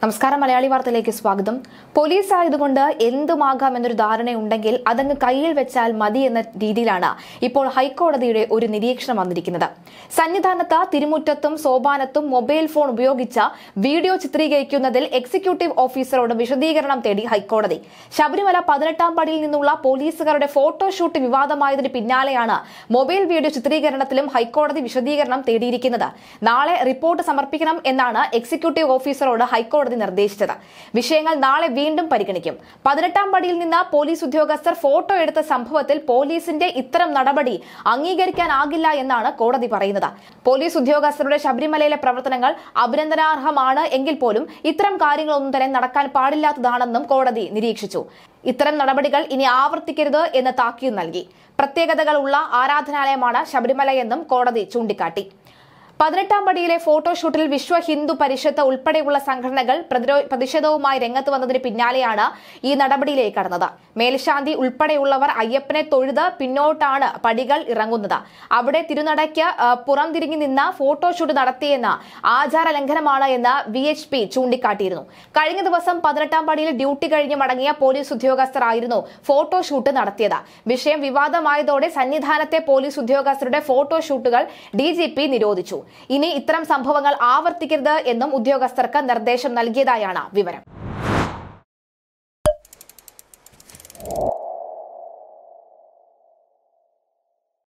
നമസ്കാരം മലയാളി വാർത്തയിലേക്ക് സ്വാഗതം പോലീസ് ആയതുകൊണ്ട് എന്തുമാകാം എന്നൊരു ധാരണയുണ്ടെങ്കിൽ അതങ്ങ് കയ്യിൽ വെച്ചാൽ മതി എന്ന രീതിയിലാണ് ഇപ്പോൾ ഹൈക്കോടതിയുടെ ഒരു നിരീക്ഷണം വന്നിരിക്കുന്നത് സന്നിധാനത്ത് തിരുമുറ്റത്തും സോപാനത്തും മൊബൈൽ ഫോൺ ഉപയോഗിച്ച വീഡിയോ ചിത്രീകരിക്കുന്നതിൽ എക്സിക്യൂട്ടീവ് ഓഫീസറോട് വിശദീകരണം തേടി ഹൈക്കോടതി ശബരിമല പതിനെട്ടാം പടിയിൽ നിന്നുള്ള പോലീസുകാരുടെ ഫോട്ടോഷൂട്ട് വിവാദമായതിന് പിന്നാലെയാണ് മൊബൈൽ വീഡിയോ ചിത്രീകരണത്തിലും ഹൈക്കോടതി വിശദീകരണം തേടിയിരിക്കുന്നത് നാളെ റിപ്പോർട്ട് സമർപ്പിക്കണം എന്നാണ് എക്സിക്യൂട്ടീവ് ഓഫീസറോട് ഹൈക്കോടതി കോടതി നിർദ്ദേശിച്ചത് വിഷയങ്ങൾ നാളെ വീണ്ടും പരിഗണിക്കും പതിനെട്ടാം പടിയിൽ നിന്ന് പോലീസ് ഉദ്യോഗസ്ഥർ ഫോട്ടോ എടുത്ത സംഭവത്തിൽ പോലീസിന്റെ ഇത്തരം നടപടി അംഗീകരിക്കാനാകില്ല എന്നാണ് കോടതി പറയുന്നത് പോലീസ് ഉദ്യോഗസ്ഥരുടെ ശബരിമലയിലെ പ്രവർത്തനങ്ങൾ അഭിനന്ദനാർഹമാണ് എങ്കിൽ പോലും ഇത്തരം കാര്യങ്ങളൊന്നും തന്നെ നടക്കാൻ പാടില്ലാത്തതാണെന്നും കോടതി നിരീക്ഷിച്ചു ഇത്തരം നടപടികൾ ഇനി ആവർത്തിക്കരുത് എന്ന് താക്കീത് നൽകി പ്രത്യേകതകളുള്ള ആരാധനാലയമാണ് ശബരിമലയെന്നും കോടതി ചൂണ്ടിക്കാട്ടി പതിനെട്ടാം പടിയിലെ ഫോട്ടോഷൂട്ടിൽ വിശ്വ ഹിന്ദു പരിഷത്ത് ഉൾപ്പെടെയുള്ള സംഘടനകൾ പ്രതിഷേധവുമായി രംഗത്ത് വന്നതിന് പിന്നാലെയാണ് ഈ നടപടിയിലേക്ക് കടന്നത് മേൽശാന്തി ഉൾപ്പെടെയുള്ളവർ അയ്യപ്പനെ തൊഴുത് പിന്നോട്ടാണ് പടികൾ ഇറങ്ങുന്നത് അവിടെ തിരുനടയ്ക്ക് തിരിഞ്ഞു നിന്ന് ഫോട്ടോഷൂട്ട് നടത്തിയെന്ന ആചാര ലംഘനമാണ് എന്ന് വി എച്ച് പി ചൂണ്ടിക്കാട്ടിയിരുന്നു കഴിഞ്ഞ ദിവസം പതിനെട്ടാം പടിയിൽ ഡ്യൂട്ടി കഴിഞ്ഞ് മടങ്ങിയ പോലീസ് ഉദ്യോഗസ്ഥരായിരുന്നു ഫോട്ടോഷൂട്ട് നടത്തിയത് വിഷയം വിവാദമായതോടെ സന്നിധാനത്തെ പോലീസ് ഉദ്യോഗസ്ഥരുടെ ഫോട്ടോഷൂട്ടുകൾ ഡി ജി പി നിരോധിച്ചു ഇനി ഇത്തരം സംഭവങ്ങൾ ആവർത്തിക്കരുത് എന്നും ഉദ്യോഗസ്ഥർക്ക് നിർദ്ദേശം നൽകിയതായാണ് വിവരം